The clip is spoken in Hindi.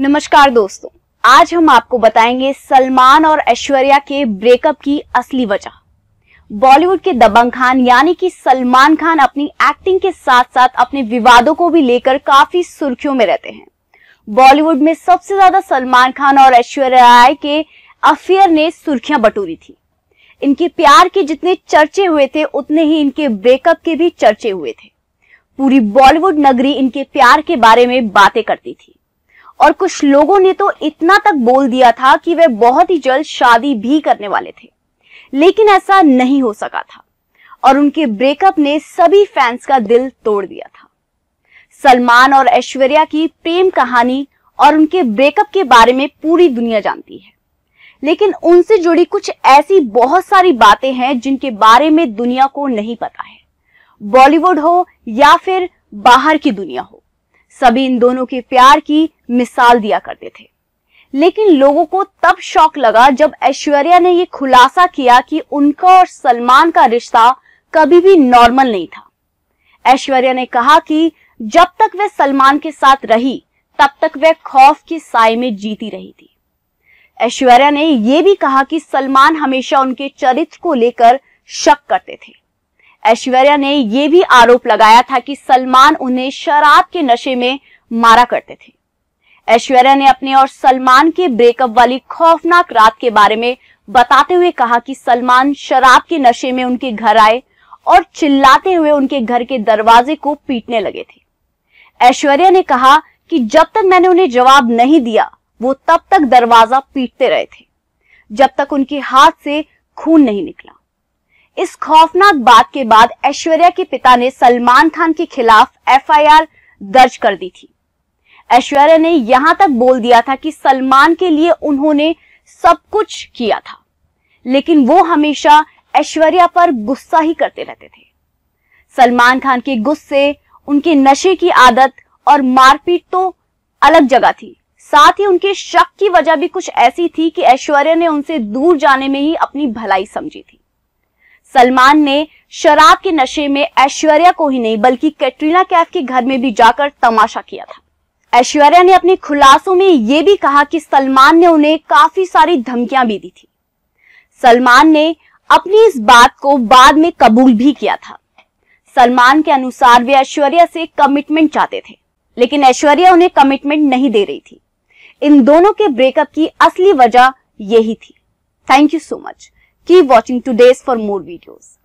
नमस्कार दोस्तों आज हम आपको बताएंगे सलमान और ऐश्वर्या के ब्रेकअप की असली वजह बॉलीवुड के दबंग खान यानी कि सलमान खान अपनी एक्टिंग के साथ साथ अपने विवादों को भी लेकर काफी सुर्खियों में रहते हैं बॉलीवुड में सबसे ज्यादा सलमान खान और ऐश्वर्या राय के अफेयर ने सुर्खियां बटोरी थी इनके प्यार के जितने चर्चे हुए थे उतने ही इनके ब्रेकअप के भी चर्चे हुए थे पूरी बॉलीवुड नगरी इनके प्यार के बारे में बातें करती थी और कुछ लोगों ने तो इतना तक बोल दिया था कि वे बहुत ही जल्द शादी भी करने वाले थे लेकिन ऐसा नहीं हो सका था और उनके ब्रेकअप ने सभी फैंस का दिल तोड़ दिया था सलमान और ऐश्वर्या की प्रेम कहानी और उनके ब्रेकअप के बारे में पूरी दुनिया जानती है लेकिन उनसे जुड़ी कुछ ऐसी बहुत सारी बातें हैं जिनके बारे में दुनिया को नहीं पता है बॉलीवुड हो या फिर बाहर की दुनिया हो सभी इन दोनों के प्यार की मिसाल दिया करते थे लेकिन लोगों को तब शौक लगा जब ऐश्वर्या ने यह खुलासा किया कि उनका और सलमान का रिश्ता कभी भी नॉर्मल नहीं था ऐश्वर्या ने कहा कि जब तक वह सलमान के साथ रही तब तक वह खौफ के साय में जीती रही थी ऐश्वर्या ने यह भी कहा कि सलमान हमेशा उनके चरित्र को लेकर शक करते थे ऐश्वर्या ने यह भी आरोप लगाया था कि सलमान उन्हें शराब के नशे में मारा करते थे ऐश्वर्या ने अपने और सलमान के ब्रेकअप वाली खौफनाक रात के बारे में बताते हुए कहा कि सलमान शराब के नशे में उनके घर आए और चिल्लाते हुए उनके घर के दरवाजे को पीटने लगे थे ऐश्वर्या ने कहा कि जब तक मैंने उन्हें जवाब नहीं दिया वो तब तक दरवाजा पीटते रहे थे जब तक उनके हाथ से खून नहीं निकला इस खौफनाक बात के बाद ऐश्वर्या के पिता ने सलमान खान के खिलाफ एफआईआर दर्ज कर दी थी ऐश्वर्या ने यहां तक बोल दिया था कि सलमान के लिए उन्होंने सब कुछ किया था लेकिन वो हमेशा ऐश्वर्या पर गुस्सा ही करते रहते थे सलमान खान के गुस्से उनके नशे की आदत और मारपीट तो अलग जगह थी साथ ही उनके शक की वजह भी कुछ ऐसी थी कि ऐश्वर्या ने उनसे दूर जाने में ही अपनी भलाई समझी थी सलमान ने शराब के नशे में ऐश्वर्या को ही नहीं बल्कि कैटरीना कैफ के घर में भी जाकर तमाशा किया था ऐश्वर्या ने अपने खुलासों में यह भी कहा कि सलमान ने उन्हें काफी सारी धमकियां भी दी थी सलमान ने अपनी इस बात को बाद में कबूल भी किया था सलमान के अनुसार वे ऐश्वर्या से कमिटमेंट चाहते थे लेकिन ऐश्वर्या उन्हें कमिटमेंट नहीं दे रही थी इन दोनों के ब्रेकअप की असली वजह यही थी thank you so much keep watching today's for more videos